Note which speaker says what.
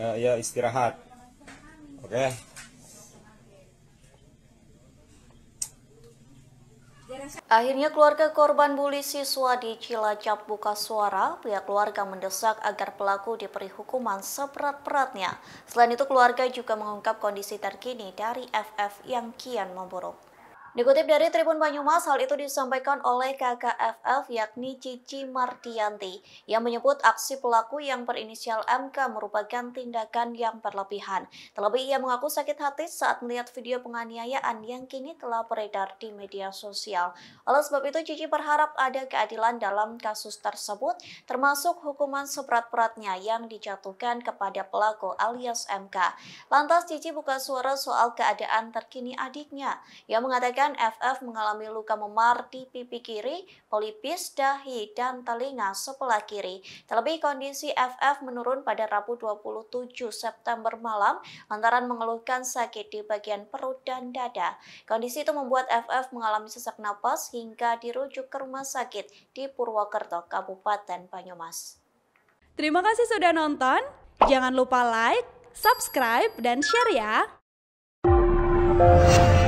Speaker 1: uh, ya istirahat oke okay. Akhirnya keluarga korban bully siswa di Cilacap buka suara, pihak keluarga mendesak agar pelaku diberi hukuman seberat-beratnya. Selain itu keluarga juga mengungkap kondisi terkini dari FF yang kian memburuk. Dikutip dari Tribun Banyumas, hal itu disampaikan oleh KKFF yakni Cici Martianti yang menyebut aksi pelaku yang berinisial MK merupakan tindakan yang berlebihan. Terlebih ia mengaku sakit hati saat melihat video penganiayaan yang kini telah beredar di media sosial. Oleh sebab itu Cici berharap ada keadilan dalam kasus tersebut termasuk hukuman seberat-beratnya yang dijatuhkan kepada pelaku alias MK. Lantas Cici buka suara soal keadaan terkini adiknya yang mengatakan Dikabarkan FF mengalami luka memar di pipi kiri, polipis dahi, dan telinga sebelah kiri. Terlebih kondisi FF menurun pada Rabu 27 September malam lantaran mengeluhkan sakit di bagian perut dan dada. Kondisi itu membuat FF mengalami sesak napas hingga dirujuk ke rumah sakit di Purwokerto, Kabupaten Banyumas. Terima kasih sudah nonton. Jangan lupa like, subscribe, dan share ya.